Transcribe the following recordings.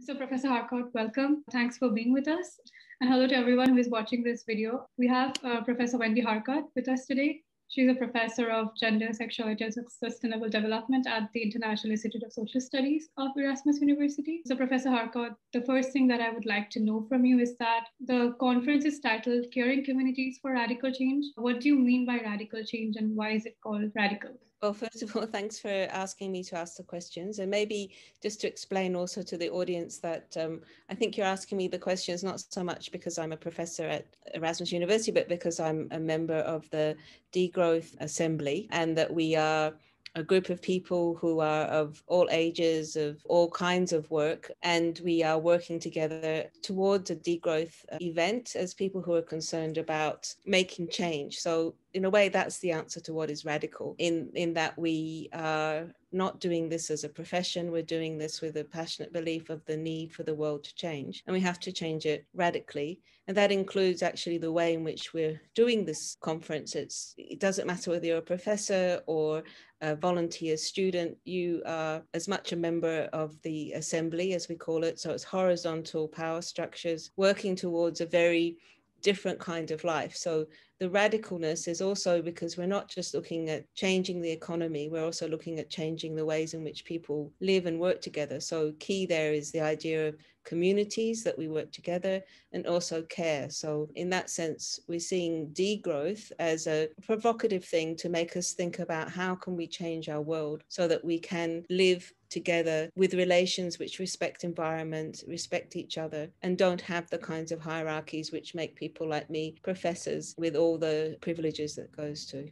So Professor Harcourt, welcome. Thanks for being with us. And hello to everyone who is watching this video. We have uh, Professor Wendy Harcourt with us today. She's a professor of gender, sexuality, and sustainable development at the International Institute of Social Studies of Erasmus University. So, Professor Harcourt, the first thing that I would like to know from you is that the conference is titled "Caring Communities for Radical Change. What do you mean by radical change and why is it called radical? Well, first of all, thanks for asking me to ask the questions. And maybe just to explain also to the audience that um, I think you're asking me the questions not so much because I'm a professor at Erasmus University, but because I'm a member of the Degrowth Assembly, and that we are a group of people who are of all ages, of all kinds of work, and we are working together towards a degrowth event as people who are concerned about making change. So in a way, that's the answer to what is radical in, in that we are not doing this as a profession. We're doing this with a passionate belief of the need for the world to change. And we have to change it radically. And that includes actually the way in which we're doing this conference. It's, it doesn't matter whether you're a professor or a volunteer student, you are as much a member of the assembly, as we call it. So it's horizontal power structures working towards a very different kind of life. So the radicalness is also because we're not just looking at changing the economy, we're also looking at changing the ways in which people live and work together. So key there is the idea of communities that we work together and also care. So in that sense, we're seeing degrowth as a provocative thing to make us think about how can we change our world so that we can live together with relations which respect environment, respect each other, and don't have the kinds of hierarchies which make people like me professors with all the privileges that goes to.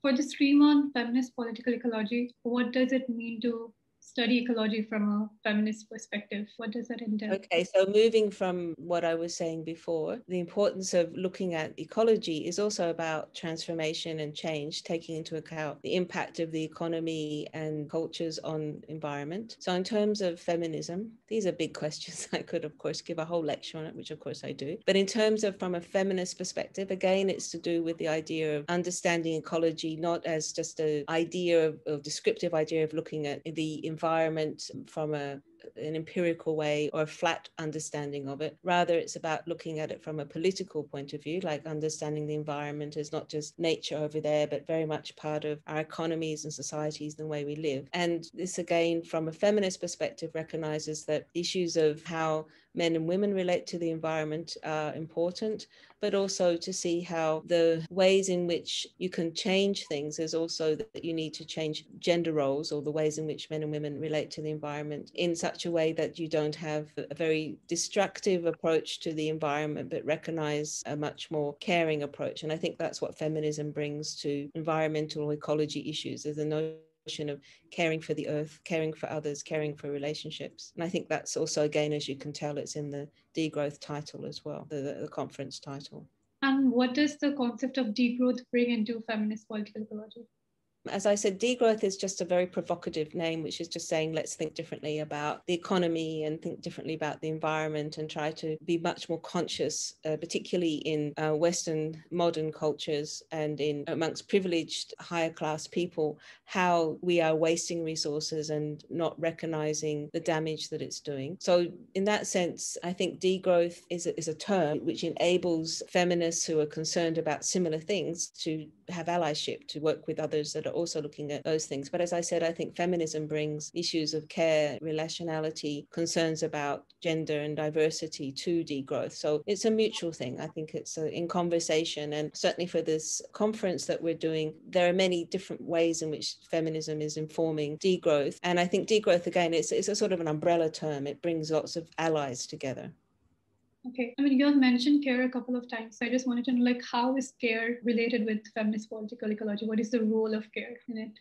For the stream on feminist political ecology, what does it mean to study ecology from a feminist perspective? What does that entail? Okay, so moving from what I was saying before, the importance of looking at ecology is also about transformation and change, taking into account the impact of the economy and cultures on environment. So in terms of feminism, these are big questions. I could of course give a whole lecture on it, which of course I do. But in terms of from a feminist perspective, again it's to do with the idea of understanding ecology not as just an idea of, of descriptive idea of looking at the environment from a an empirical way or a flat understanding of it. Rather, it's about looking at it from a political point of view, like understanding the environment as not just nature over there, but very much part of our economies and societies and the way we live. And this, again, from a feminist perspective, recognizes that issues of how men and women relate to the environment are important, but also to see how the ways in which you can change things is also that you need to change gender roles or the ways in which men and women relate to the environment in such such a way that you don't have a very destructive approach to the environment, but recognize a much more caring approach. And I think that's what feminism brings to environmental ecology issues. There's a notion of caring for the earth, caring for others, caring for relationships. And I think that's also, again, as you can tell, it's in the degrowth title as well, the, the, the conference title. And what does the concept of degrowth bring into feminist political ecology? As I said, degrowth is just a very provocative name, which is just saying let's think differently about the economy and think differently about the environment and try to be much more conscious, uh, particularly in uh, Western modern cultures and in amongst privileged higher class people, how we are wasting resources and not recognizing the damage that it's doing. So, in that sense, I think degrowth is a, is a term which enables feminists who are concerned about similar things to have allyship to work with others that are also looking at those things. But as I said, I think feminism brings issues of care, relationality, concerns about gender and diversity to degrowth. So it's a mutual thing. I think it's a, uh, in conversation. And certainly for this conference that we're doing, there are many different ways in which feminism is informing degrowth. And I think degrowth, again, it's, it's a sort of an umbrella term, it brings lots of allies together. Okay. I mean, you have mentioned care a couple of times. So I just wanted to know, like, how is care related with feminist political ecology? What is the role of care in it?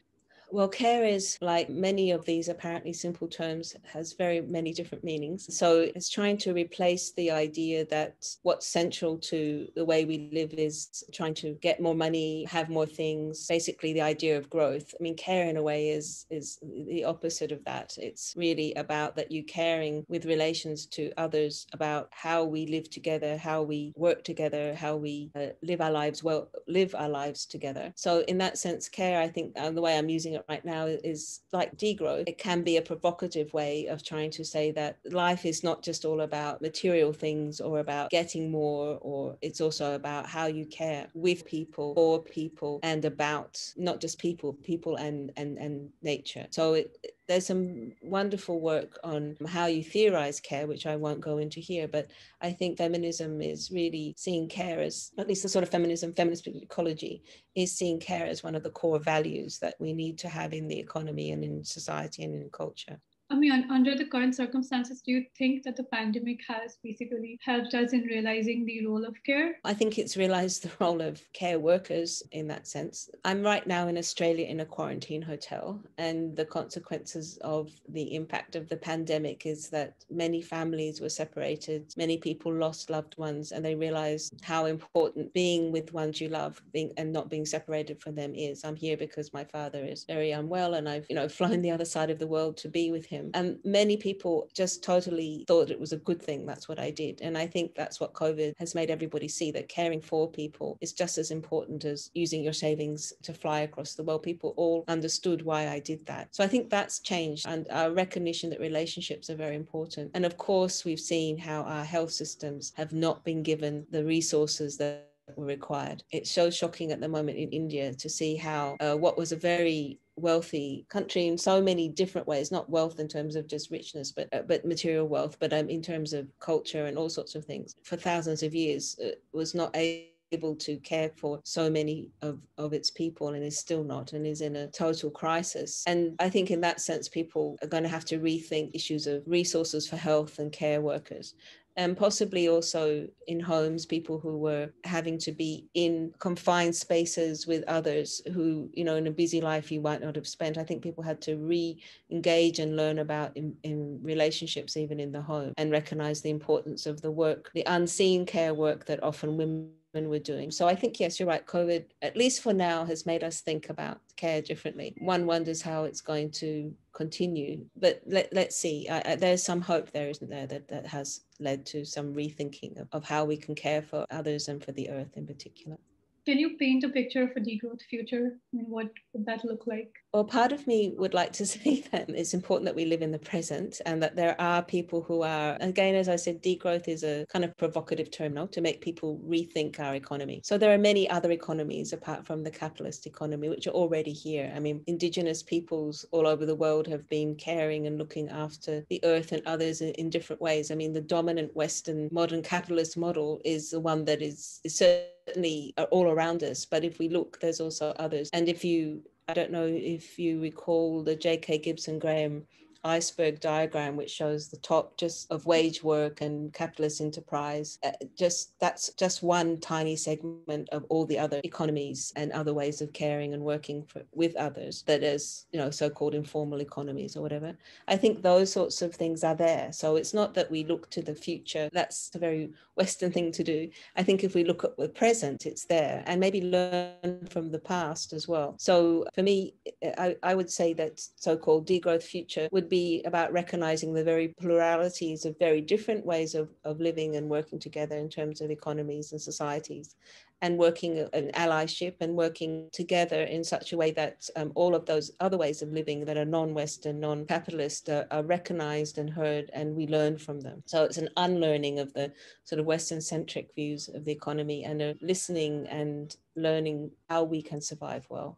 Well, care is like many of these apparently simple terms, has very many different meanings. So it's trying to replace the idea that what's central to the way we live is trying to get more money, have more things, basically the idea of growth. I mean, care in a way is is the opposite of that. It's really about that you caring with relations to others about how we live together, how we work together, how we uh, live our lives well, live our lives together. So in that sense, care, I think, and uh, the way I'm using it it right now is like degrowth. It can be a provocative way of trying to say that life is not just all about material things or about getting more, or it's also about how you care with people, or people, and about not just people, people and and and nature. So it there's some wonderful work on how you theorize care, which I won't go into here, but I think feminism is really seeing care as, at least the sort of feminism, feminist ecology, is seeing care as one of the core values that we need to have in the economy and in society and in culture. I mean, under the current circumstances, do you think that the pandemic has basically helped us in realizing the role of care? I think it's realized the role of care workers in that sense. I'm right now in Australia in a quarantine hotel, and the consequences of the impact of the pandemic is that many families were separated, many people lost loved ones, and they realized how important being with ones you love being, and not being separated from them is. I'm here because my father is very unwell, and I've, you know, flown the other side of the world to be with him and um, many people just totally thought it was a good thing. That's what I did. And I think that's what COVID has made everybody see that caring for people is just as important as using your savings to fly across the world. People all understood why I did that. So I think that's changed and our recognition that relationships are very important. And of course, we've seen how our health systems have not been given the resources that were required. It's so shocking at the moment in India to see how uh, what was a very wealthy country in so many different ways not wealth in terms of just richness but uh, but material wealth but um, in terms of culture and all sorts of things for thousands of years uh, was not able to care for so many of, of its people and is still not and is in a total crisis and i think in that sense people are going to have to rethink issues of resources for health and care workers and possibly also in homes people who were having to be in confined spaces with others who you know in a busy life you might not have spent i think people had to re-engage and learn about in, in relationships even in the home and recognize the importance of the work the unseen care work that often women we're doing. So I think, yes, you're right. COVID, at least for now, has made us think about care differently. One wonders how it's going to continue, but let, let's see. I, I, there's some hope there, isn't there, that, that has led to some rethinking of, of how we can care for others and for the earth in particular. Can you paint a picture of a degrowth future? I mean, what would that look like? Well, part of me would like to say that it's important that we live in the present and that there are people who are, again, as I said, degrowth is a kind of provocative term now to make people rethink our economy. So there are many other economies apart from the capitalist economy, which are already here. I mean, indigenous peoples all over the world have been caring and looking after the earth and others in, in different ways. I mean, the dominant Western modern capitalist model is the one that is, is certainly certainly are all around us. But if we look, there's also others. And if you, I don't know if you recall the J.K. Gibson Graham iceberg diagram, which shows the top just of wage work and capitalist enterprise. Uh, just that's just one tiny segment of all the other economies and other ways of caring and working for, with others that is, you know, so-called informal economies or whatever. I think those sorts of things are there. So it's not that we look to the future. That's a very Western thing to do. I think if we look at the present, it's there, and maybe learn from the past as well. So for me, I, I would say that so-called degrowth future would be about recognizing the very pluralities of very different ways of, of living and working together in terms of economies and societies and working an allyship and working together in such a way that um, all of those other ways of living that are non-western non-capitalist are, are, recognized and heard and we learn from them so it's an unlearning of the sort of western centric views of the economy and a listening and learning how we can survive well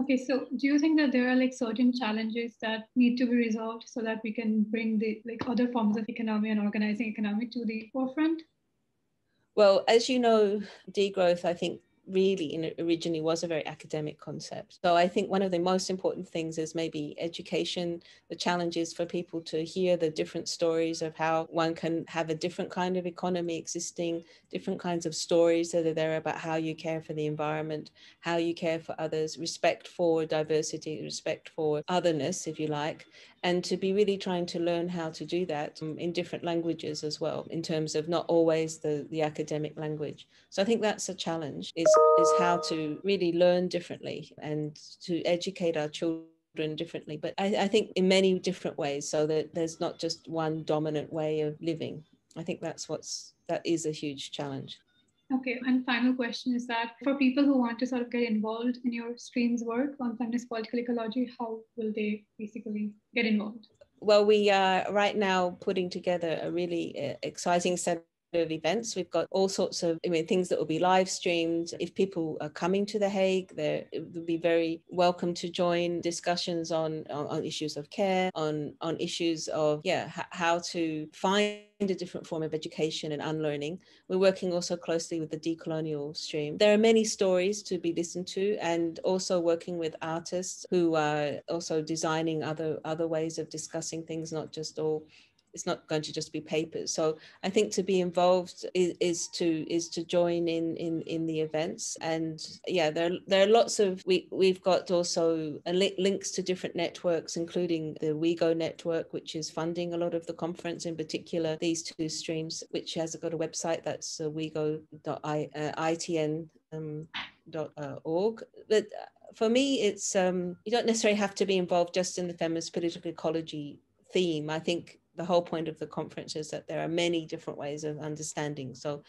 Okay, so do you think that there are like certain challenges that need to be resolved so that we can bring the like other forms of economy and organizing economy to the forefront? Well, as you know, degrowth, I think, really in, originally was a very academic concept. So I think one of the most important things is maybe education, the challenges for people to hear the different stories of how one can have a different kind of economy existing, different kinds of stories that are there about how you care for the environment, how you care for others, respect for diversity, respect for otherness, if you like, and to be really trying to learn how to do that um, in different languages as well in terms of not always the, the academic language so i think that's a challenge is is how to really learn differently and to educate our children differently but I, I think in many different ways so that there's not just one dominant way of living i think that's what's that is a huge challenge Okay, and final question is that for people who want to sort of get involved in your stream's work on feminist political ecology, how will they basically get involved? Well, we are right now putting together a really uh, exciting set of events. We've got all sorts of I mean, things that will be live streamed. If people are coming to The Hague, they would be very welcome to join discussions on, on, on, issues of care, on, on issues of, yeah, h- how to find a different form of education and unlearning. We're working also closely with the decolonial stream. There are many stories to be listened to, and also working with artists who are also designing other other ways of discussing things, not just all it's not going to just be papers so i think to be involved is, is, to is to join in in in the events and yeah there there are lots of we we've got also li- links to different networks including the wego network which is funding a lot of the conference in particular these two streams which has got a website that's uh, wego.itn uh, um, uh, org. But uh, for me, it's um, you don't necessarily have to be involved just in the feminist political ecology theme. I think the whole point of the conference is that there are many different ways of understanding. So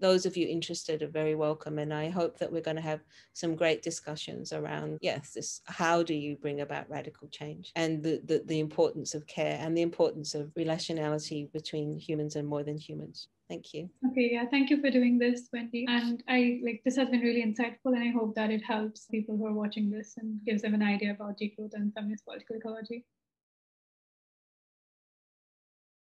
those of you interested are very welcome. And I hope that we're going to have some great discussions around, yes, this how do you bring about radical change and the, the, the importance of care and the importance of relationality between humans and more than humans thank you okay yeah thank you for doing this wendy and i like this has been really insightful and i hope that it helps people who are watching this and gives them an idea about decode and feminist political ecology